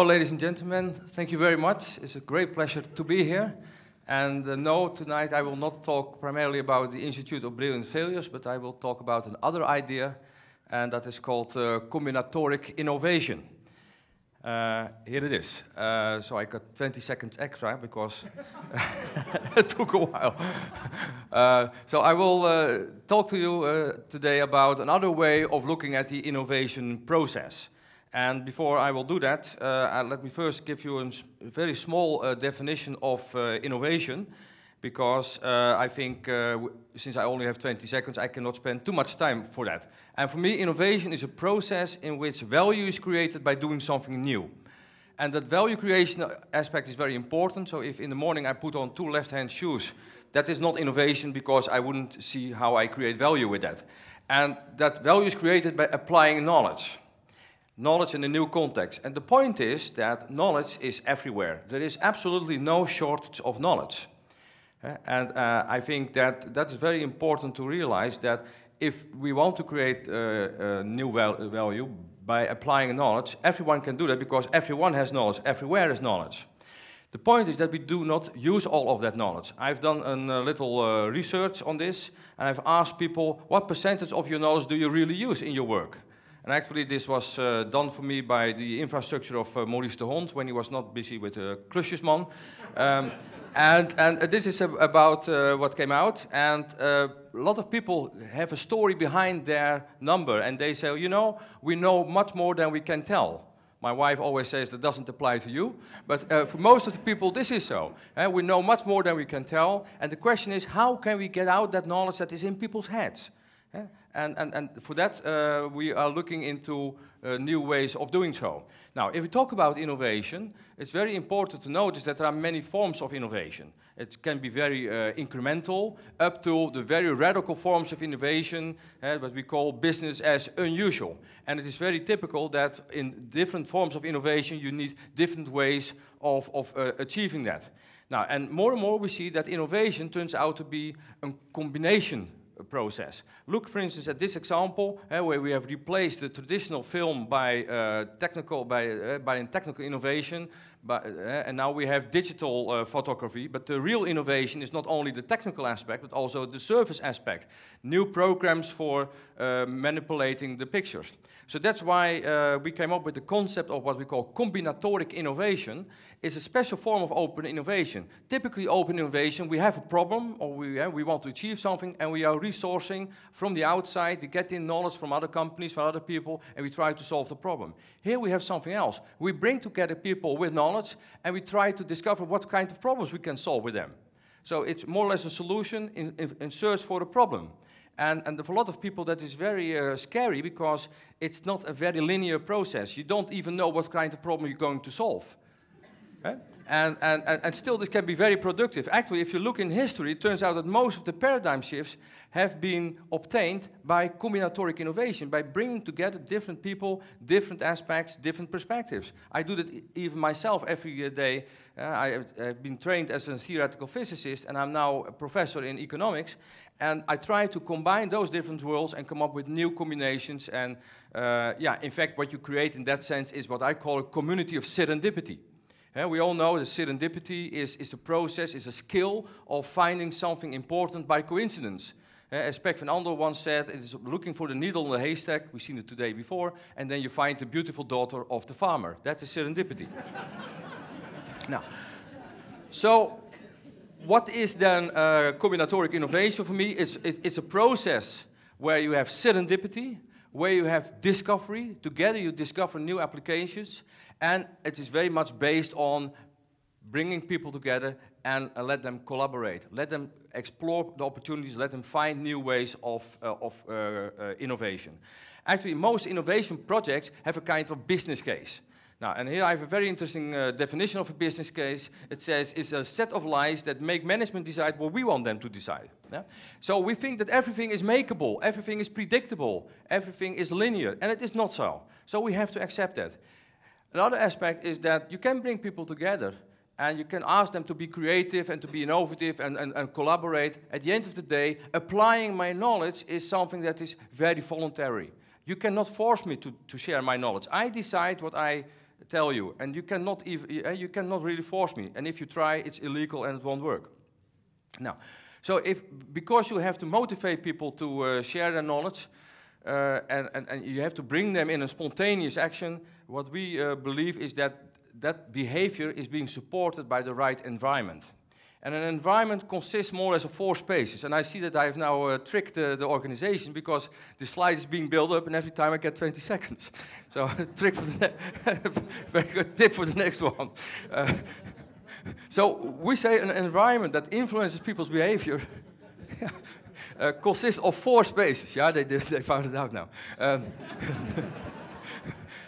Well, ladies and gentlemen, thank you very much. It's a great pleasure to be here. And uh, no, tonight I will not talk primarily about the Institute of Brilliant Failures, but I will talk about another idea, and that is called uh, combinatoric innovation. Uh, here it is. Uh, so I got 20 seconds extra because it took a while. Uh, so I will uh, talk to you today about another way of looking at the innovation process. And before I will do that, uh, uh let me first give you a very small uh, definition of uh, innovation, because uh, I think uh, since I only have 20 seconds, I cannot spend too much time for that. And for me, innovation is a process in which value is created by doing something new. And that value creation aspect is very important. So if in the morning I put on two left-hand shoes, that is not innovation because I wouldn't see how I create value with that. And that value is created by applying knowledge knowledge in a new context. And the point is that knowledge is everywhere. There is absolutely no shortage of knowledge. Eh, and uh, I think that that's very important to realize that if we want to create uh, uh, new val value by applying knowledge, everyone can do that because everyone has knowledge, everywhere is knowledge. The point is that we do not use all of that knowledge. I've done a uh, little uh, research on this, and I've asked people, what percentage of your knowledge do you really use in your work? And actually, this was uh, done for me by the infrastructure of uh, Maurice de Hond when he was not busy with uh, Klusjesman. Um, and, and uh, this is ab about uh, what came out. And uh, a lot of people have a story behind their number. And they say, you know, we know much more than we can tell. My wife always says that doesn't apply to you, but uh, for most of the people, this is so. Uh, we know much more than we can tell, and the question is how can we get out that knowledge that is in people's heads? And, and, and for that, uh, we are looking into uh, new ways of doing so. Now, if we talk about innovation, it's very important to notice that there are many forms of innovation. It can be very uh, incremental, up to the very radical forms of innovation, uh, what we call business as unusual. And it is very typical that in different forms of innovation, you need different ways of, of uh, achieving that. Now, and more and more we see that innovation turns out to be a combination process. Look, for instance, at this example uh, where we have replaced the traditional film by uh, technical by eh, by a technical innovation but, uh, and now we have digital uh, photography, but the real innovation is not only the technical aspect, but also the service aspect. New programs for uh, manipulating the pictures. So that's why we came up with the concept of what we call combinatoric innovation. It's a special form of open innovation. Typically open innovation, we have a problem or we, we want to achieve something and we are resourcing from the outside, we get in knowledge from other companies, from other people, and we try to solve the problem. Here we have something else. We bring together people with knowledge knowledge, and we try to discover what kind of problems we can solve with them. So it's more or less a solution in, in, in search for a problem. And, and, for a lot of people, that is very uh, scary because it's not a very linear process. You don't even know what kind of problem you're going to solve. And, and, and, still this can be very productive. Actually, if you look in history, it turns out that most of the paradigm shifts have been obtained by combinatoric innovation, by bringing together different people, different aspects, different perspectives. I do that even myself every day. Uh, I have been trained as a theoretical physicist, and I'm now a professor in economics. And I try to combine those different worlds and come up with new combinations. And uh, yeah, in fact, what you create in that sense is what I call a community of serendipity. Yeah, we all know that serendipity is, is the process, is a skill of finding something important by coincidence. as Peck van Andel once said, it is looking for the needle in the haystack, we've seen it today before, and then you find the beautiful daughter of the farmer. That is serendipity. now, so what is then uh, combinatoric innovation for me? It's, it, it's a process where you have serendipity, where you have discovery. Together you discover new applications, and it is very much based on bringing people together and uh, let them collaborate. Let them explore the opportunities, let them find new ways of, uh, of uh, uh innovation. Actually, most innovation projects have a kind of business case. Now, and here I have a very interesting uh, definition of a business case. It says it's a set of lies that make management decide what we want them to decide. Yeah? So we think that everything is makeable, everything is predictable, everything is linear, and it is not so. So we have to accept that. Another aspect is that you can bring people together and you can ask them to be creative and to be innovative and, and, and collaborate. At the end of the day, applying my knowledge is something that is very voluntary. You cannot force me to, to share my knowledge. I decide what I tell you, and you cannot, even, eh, you cannot really force me. And if you try, it's illegal and it won't work. Now, so if because you have to motivate people to uh, share their knowledge, uh, and, and, and you have to bring them in a spontaneous action, what we uh, believe is that that behavior is being supported by the right environment. And an environment consists more or less of four spaces. And I see that I have now uh, tricked uh, the organization because the slide is being built up and every time I get 20 seconds. So trick for the very good tip for the next one. Uh, so we say an environment that influences people's behavior uh, consists of four spaces. Yeah, they, they, they found it out now. Um,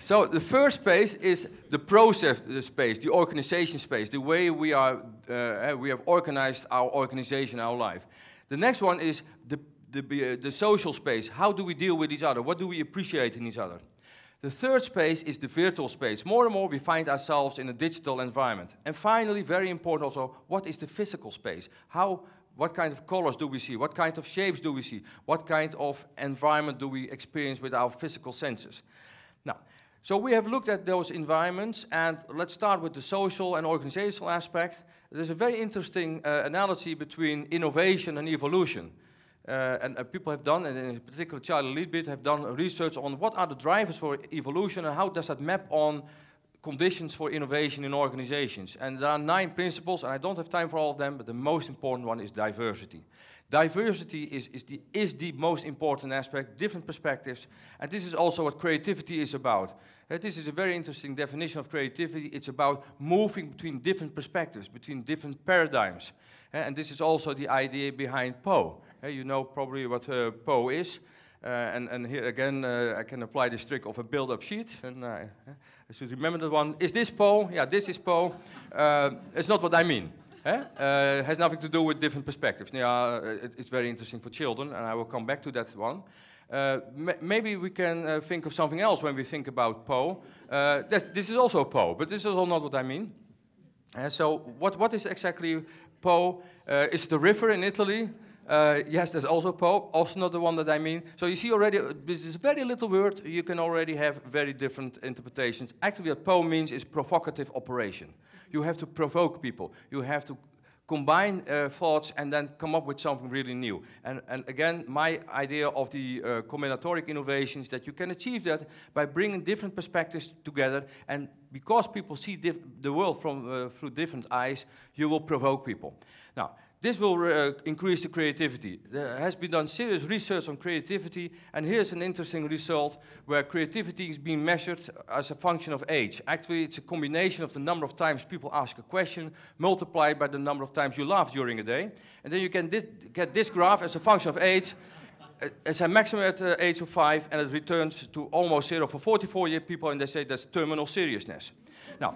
so the first space is the process space, the organization space, the way we, are, uh, eh, we have organized our organization, our life. The next one is the, the, uh, the social space. How do we deal with each other? What do we appreciate in each other? The third space is the virtual space. More and more we find ourselves in a digital environment. And finally, very important also, what is the physical space? How, what kind of colors do we see? What kind of shapes do we see? What kind of environment do we experience with our physical senses? Now, so we have looked at those environments, and let's start with the social and organizational aspect. There's a very interesting uh, analogy between innovation and evolution. Uh, and uh, people have done, and in particular Charlie Leadbit, have done research on what are the drivers for evolution and how does that map on conditions for innovation in organizations. And there are nine principles, and I don't have time for all of them, but the most important one is diversity. Diversity is, is, the, is the most important aspect, different perspectives, and this is also what creativity is about. Uh, this is a very interesting definition of creativity. It's about moving between different perspectives, between different paradigms. Uh, and this is also the idea behind Poe. Uh, you know probably what uh, Poe is. Uh, and, and here again, uh, I can apply this trick of a build-up sheet. And I should remember the one. Is this Poe? Yeah, this is Poe. it's not what I mean. Uh, has nothing to do with different perspectives. Yeah, it, it's very interesting for children, and I will come back to that one. Uh, maybe we can uh, think of something else when we think about Poe. this, is also Poe, but this is all not what I mean. so, what, what is exactly Poe? is it a river in Italy? Uh, yes, there's also Pope, also not the one that I mean. So you see already, uh, this is very little word, you can already have very different interpretations. Actually, what Poe means is provocative operation. You have to provoke people. You have to combine uh, thoughts and then come up with something really new. And, and again, my idea of the uh, combinatoric innovation is that you can achieve that by bringing different perspectives together. And because people see the world from, uh, through different eyes, you will provoke people. Now, this will uh, increase the creativity. There has been done serious research on creativity, and here's an interesting result where creativity is being measured as a function of age. Actually, it's a combination of the number of times people ask a question multiplied by the number of times you laugh during a day. And then you can get this graph as a function of age. It's uh, a maximum at the age of five, and it returns to almost zero for 44 year people, and they say that's terminal seriousness. Now,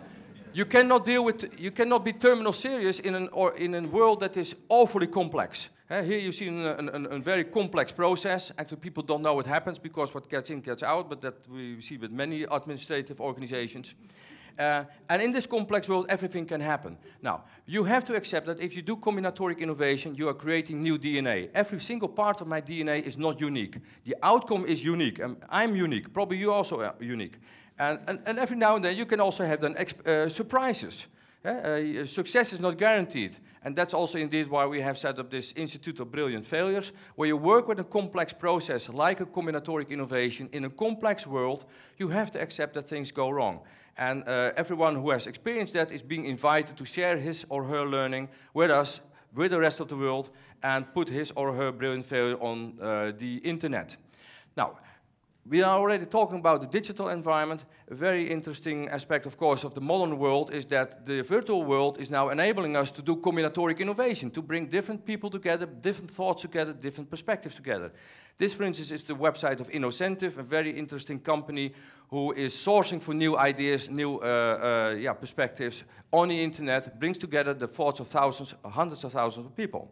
you cannot deal with, you cannot be terminal serious in an or in a world that is awfully complex. Uh, here you see an, an, a very complex process. Actually, people don't know what happens because what gets in gets out, but that we see with many administrative organizations. Uh, and in this complex world, everything can happen. Now, you have to accept that if you do combinatoric innovation, you are creating new DNA. Every single part of my DNA is not unique. The outcome is unique. and I'm unique. Probably you also are unique. And, and, and every now and then, you can also have then uh, surprises. Eh, uh, success is not guaranteed. And that's also indeed why we have set up this Institute of Brilliant Failures, where you work with a complex process like a combinatoric innovation in a complex world. You have to accept that things go wrong. And uh, everyone who has experienced that is being invited to share his or her learning with us, with the rest of the world, and put his or her brilliant failure on uh, the internet. Now, we are already talking about the digital environment. A very interesting aspect, of course, of the modern world is that the virtual world is now enabling us to do combinatoric innovation, to bring different people together, different thoughts together, different perspectives together. This, for instance, is the website of Innocentive, a very interesting company who is sourcing for new ideas, new uh, uh, yeah, perspectives on the internet, brings together the thoughts of thousands, hundreds of thousands of people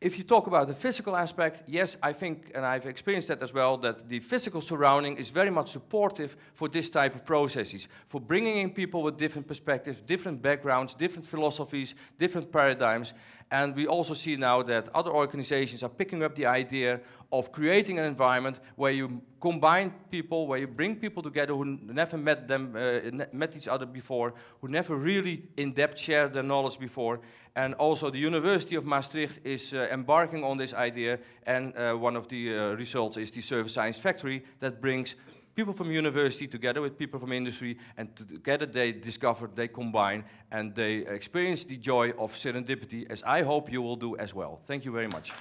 if you talk about the physical aspect, yes, I think, and I've experienced that as well, that the physical surrounding is very much supportive for this type of processes, for bringing in people with different perspectives, different backgrounds, different philosophies, different paradigms. And we also see now that other organizations are picking up the idea of creating an environment where you combine people, where you bring people together who never met them, uh, met each other before, who never really in depth shared their knowledge before. And also the University of Maastricht is uh, embarking on this idea. And uh, one of the uh, results is the Service Science Factory that brings people from university together with people from industry, and together they discover, they combine, and they experience the joy of serendipity, as I hope you will do as well. Thank you very much.